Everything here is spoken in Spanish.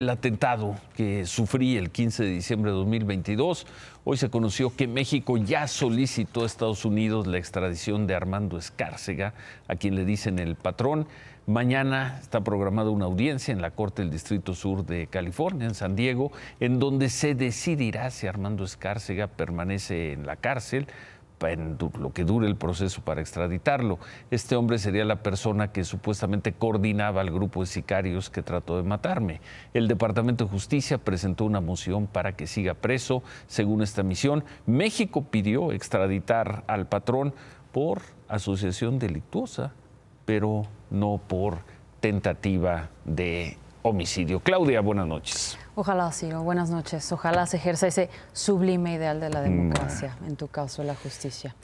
El atentado que sufrí el 15 de diciembre de 2022, hoy se conoció que México ya solicitó a Estados Unidos la extradición de Armando Escárcega, a quien le dicen el patrón. Mañana está programada una audiencia en la Corte del Distrito Sur de California, en San Diego, en donde se decidirá si Armando Escárcega permanece en la cárcel lo que dure el proceso para extraditarlo. Este hombre sería la persona que supuestamente coordinaba al grupo de sicarios que trató de matarme. El Departamento de Justicia presentó una moción para que siga preso según esta misión. México pidió extraditar al patrón por asociación delictuosa, pero no por tentativa de homicidio. Claudia, buenas noches. Ojalá, sí, buenas noches. Ojalá se ejerza ese sublime ideal de la mm. democracia, en tu caso, la justicia.